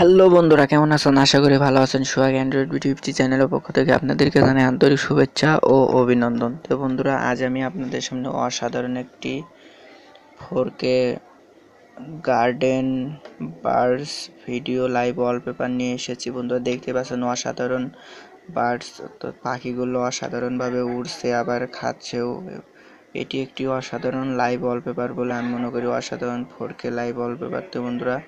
hello বন্ধুরা কেমন আছেন আশা করি ভালো আছেন সোহাগ অ্যান্ড্রয়েড বিটিউবটি চ্যানেলের পক্ষ থেকে আপনাদেরকে জানাই আন্তরিক শুভেচ্ছা ও অভিনন্দন তো বন্ধুরা আজ আমি আপনাদের সামনে অসাধারণ একটি four K garden birds video live wallpaper নিয়ে এসেছি বন্ধুরা দেখতে পাচ্ছেন অসাধারণ বার্ডস তো পাখিগুলো অসাধারণভাবে উড়ছে আবার খাচ্ছেও এটি একটি অসাধারণ লাইভ ওয়ালপেপার বলে আমি মনে করি অসাধারণ ফোর কে লাইভ ওয়ালপেপার তো বন্ধুরা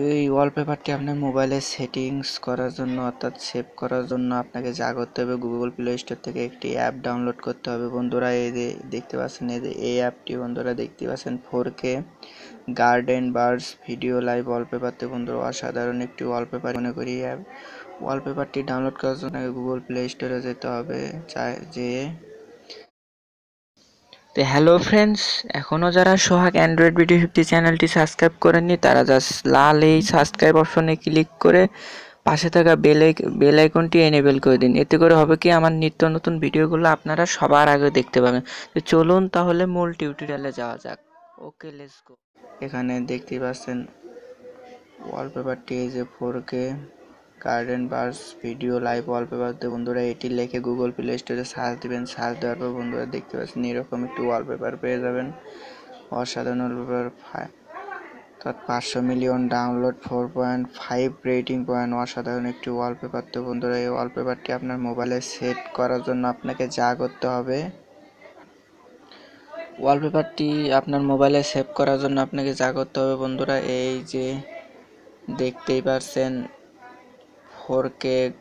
এই ওয়ালপেপারটি আপনার মোবাইলে সেটিংস করার জন্য অর্থাৎ সেভ করার জন্য আপনাকে যা করতে হবে গুগল প্লে স্টোর থেকে একটি অ্যাপ ডাউনলোড করতে হবে বন্ধুরা এই যে দেখতে পাচ্ছেন এই যে এই অ্যাপটি বন্ধুরা দেখতে পাচ্ছেন four K garden birds video live থেকে বন্ধুরা অসাধারণ একটি ওয়ালপেপার মনে করি অ্যাপ ওয়ালপেপারটি ডাউনলোড করার জন্য গুগল প্লে স্টোরে যেতে হবে যেয়ে তো হ্যালো ফ্রেন্ডস এখনও যারা সোহাগ অ্যান্ড্রয়েড ভিডিও ফিফটি চ্যানেলটি সাবস্ক্রাইব করেননি তারা জাস্ট লাল এই সাবস্ক্রাইব অপশনে ক্লিক করে পাশে থাকা বেলাই বেল আইকনটি এনেবেল করে দিন এতে করে হবে কি আমার নিত্য নতুন ভিডিওগুলো আপনারা সবার আগে দেখতে পাবেন তো চলুন তাহলে মূল টিউটোরিয়ালে যাওয়া যাক ওকে লেটস গো এখানে দেখতে পাচ্ছেন ওয়ালপেপারটি এই যে four K garden birds video live wallpaper দিয়ে বন্ধুরা এটি লেখে গুগল প্লে স্টোরে সার্চ দেবেন সার্চ দেওয়ার পর বন্ধুরা দেখতে পাচ্ছেন এরকম একটি ওয়ালপেপার পেয়ে যাবেন অসাধারণ ওয়ালপেপার তার পাঁচশো million download four point five rating point অসাধারণ একটি ওয়ালপেপার তো বন্ধুরা এই ওয়ালপেপারটি আপনার মোবাইলে সেট করার জন্য আপনাকে যা করতে হবে ওয়ালপেপারটি আপনার মোবাইলে সেভ করার জন্য আপনাকে যা করতে হবে বন্ধুরা এই যে দেখতেই পারছেন 4K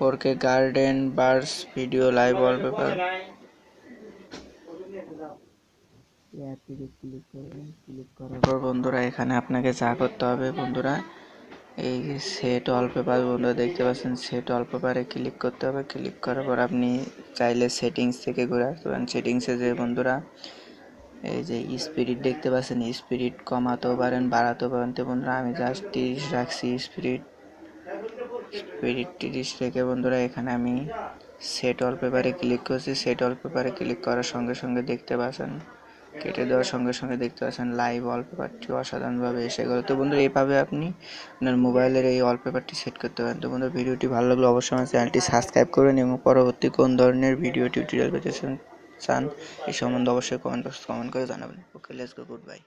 4K garden bars video live wallpaper অ্যাপটিকে ক্লিক করবেন ক্লিক করার পর বন্ধুরা এখানে আপনাকে যা করতে হবে বন্ধুরা এই সেট ওয়ালপেপার বন্ধুরা দেখতে পাচ্ছেন সেট ওয়ালপেপারে ক্লিক করতে হবে ক্লিক করার পর আপনি চাইলে সেটিংস থেকে ঘুরে আসতে পারেন সেটিংসে যে বন্ধুরা এই যে স্পিরিট দেখতে পাচ্ছেন স্পিরিট কমাতেও পারেন বাড়াতেও পারেন তো বন্ধুরা আমি জাস্ট তিরিশ রাখছি স্পিরিট স্পিরিট তিরিশ রেখে বন্ধুরা এখানে আমি সেট অল পেপারে ক্লিক করছি সেট অল পেপারে ক্লিক করার সঙ্গে সঙ্গে দেখতে পাচ্ছেন কেটে দেওয়ার সঙ্গে সঙ্গে দেখতে পাচ্ছেন লাইভ অলপেপারটি অসাধারণভাবে এসে গেল তো বন্ধুরা এইভাবে আপনি আপনার মোবাইলের এই অলপেপারটি সেট করতে পারেন তো বন্ধুরা ভিডিওটি ভালো লাগলে অবশ্যই আমার চ্যানেলটি সাবস্ক্রাইব করবেন এবং পরবর্তী কোন ধরনের ভিডিও টিউটোরিয়াল পেতে চান এই সম্বন্ধে অবশ্যই কমেন্ট বক্সে কমেন্ট করে জানাবেন okay let's go good by